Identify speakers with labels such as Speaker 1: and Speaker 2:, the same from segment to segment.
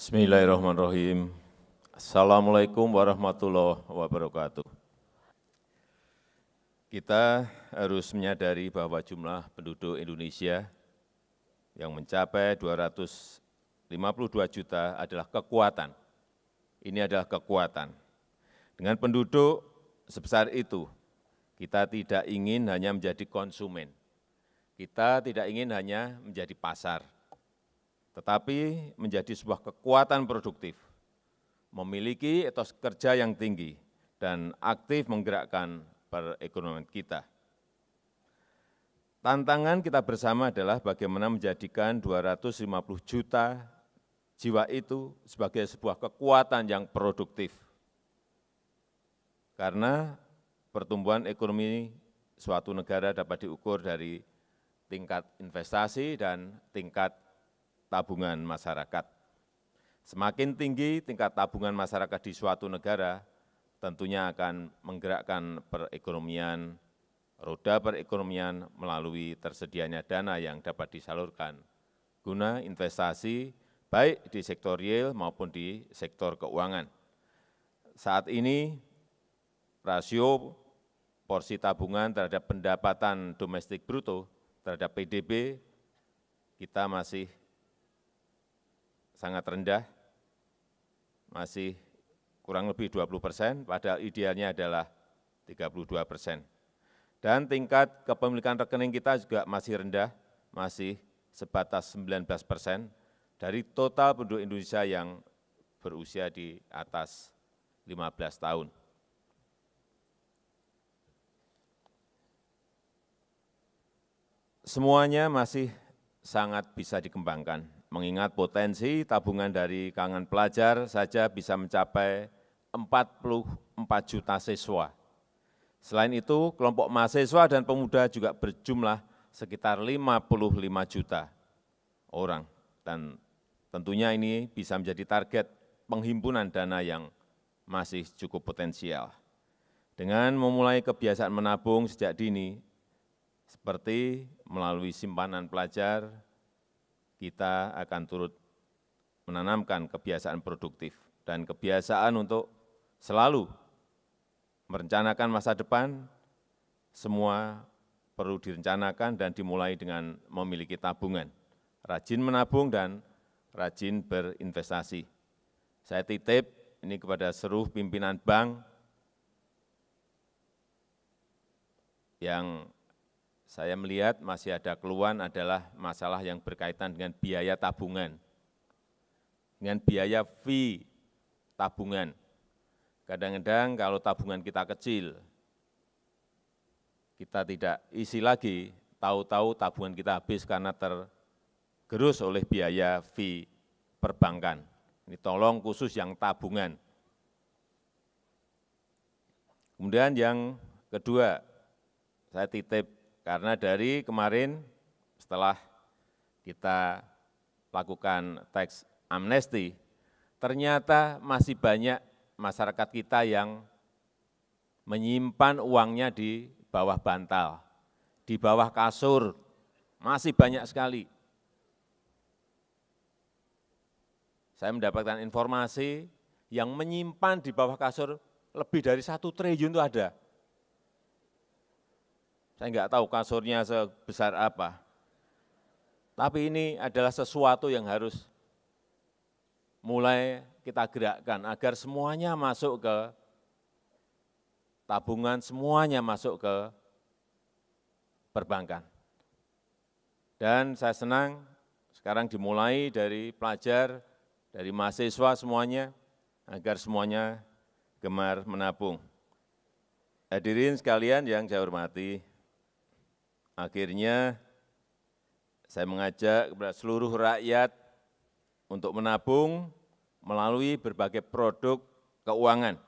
Speaker 1: Bismillahirrahmanirrahim. Assalamualaikum warahmatullahi wabarakatuh. Kita harus menyadari bahwa jumlah penduduk Indonesia yang mencapai 252 juta adalah kekuatan. Ini adalah kekuatan. Dengan penduduk sebesar itu, kita tidak ingin hanya menjadi konsumen. Kita tidak ingin hanya menjadi pasar tetapi menjadi sebuah kekuatan produktif, memiliki etos kerja yang tinggi, dan aktif menggerakkan perekonomian kita. Tantangan kita bersama adalah bagaimana menjadikan 250 juta jiwa itu sebagai sebuah kekuatan yang produktif. Karena pertumbuhan ekonomi suatu negara dapat diukur dari tingkat investasi dan tingkat tabungan masyarakat. Semakin tinggi tingkat tabungan masyarakat di suatu negara, tentunya akan menggerakkan perekonomian, roda perekonomian melalui tersedianya dana yang dapat disalurkan guna investasi baik di sektor real maupun di sektor keuangan. Saat ini rasio porsi tabungan terhadap pendapatan domestik bruto terhadap PDB kita masih sangat rendah, masih kurang lebih 20 persen, padahal idealnya adalah 32 persen. Dan tingkat kepemilikan rekening kita juga masih rendah, masih sebatas 19 persen dari total penduduk Indonesia yang berusia di atas 15 tahun. Semuanya masih sangat bisa dikembangkan mengingat potensi tabungan dari kangen pelajar saja bisa mencapai 44 juta siswa. Selain itu, kelompok mahasiswa dan pemuda juga berjumlah sekitar 55 juta orang. Dan tentunya ini bisa menjadi target penghimpunan dana yang masih cukup potensial. Dengan memulai kebiasaan menabung sejak dini, seperti melalui simpanan pelajar, kita akan turut menanamkan kebiasaan produktif dan kebiasaan untuk selalu merencanakan masa depan, semua perlu direncanakan dan dimulai dengan memiliki tabungan. Rajin menabung dan rajin berinvestasi. Saya titip ini kepada seluruh pimpinan bank yang saya melihat masih ada keluhan adalah masalah yang berkaitan dengan biaya tabungan, dengan biaya fee tabungan. Kadang-kadang kalau tabungan kita kecil, kita tidak isi lagi, tahu-tahu tabungan kita habis karena tergerus oleh biaya fee perbankan. Ini tolong khusus yang tabungan. Kemudian yang kedua, saya titip karena dari kemarin setelah kita lakukan teks amnesti, ternyata masih banyak masyarakat kita yang menyimpan uangnya di bawah bantal, di bawah kasur, masih banyak sekali. Saya mendapatkan informasi yang menyimpan di bawah kasur lebih dari satu triliun itu ada. Saya enggak tahu kasurnya sebesar apa. Tapi ini adalah sesuatu yang harus mulai kita gerakkan agar semuanya masuk ke tabungan, semuanya masuk ke perbankan. Dan saya senang sekarang dimulai dari pelajar, dari mahasiswa semuanya, agar semuanya gemar menabung. Hadirin sekalian yang saya hormati, akhirnya saya mengajak kepada seluruh rakyat untuk menabung melalui berbagai produk keuangan.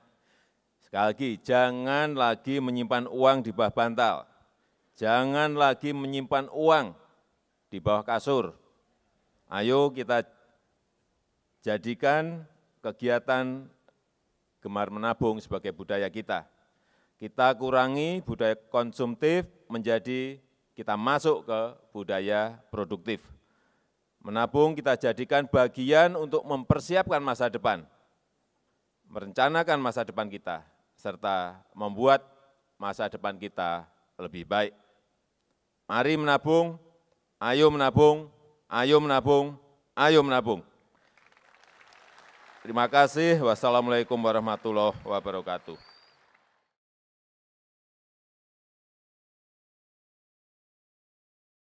Speaker 1: Sekali lagi, jangan lagi menyimpan uang di bawah bantal. Jangan lagi menyimpan uang di bawah kasur. Ayo kita jadikan kegiatan gemar menabung sebagai budaya kita. Kita kurangi budaya konsumtif menjadi kita masuk ke budaya produktif. Menabung kita jadikan bagian untuk mempersiapkan masa depan, merencanakan masa depan kita, serta membuat masa depan kita lebih baik. Mari menabung, ayo menabung, ayo menabung, ayo menabung. Terima kasih. Wassalamualaikum warahmatullahi wabarakatuh.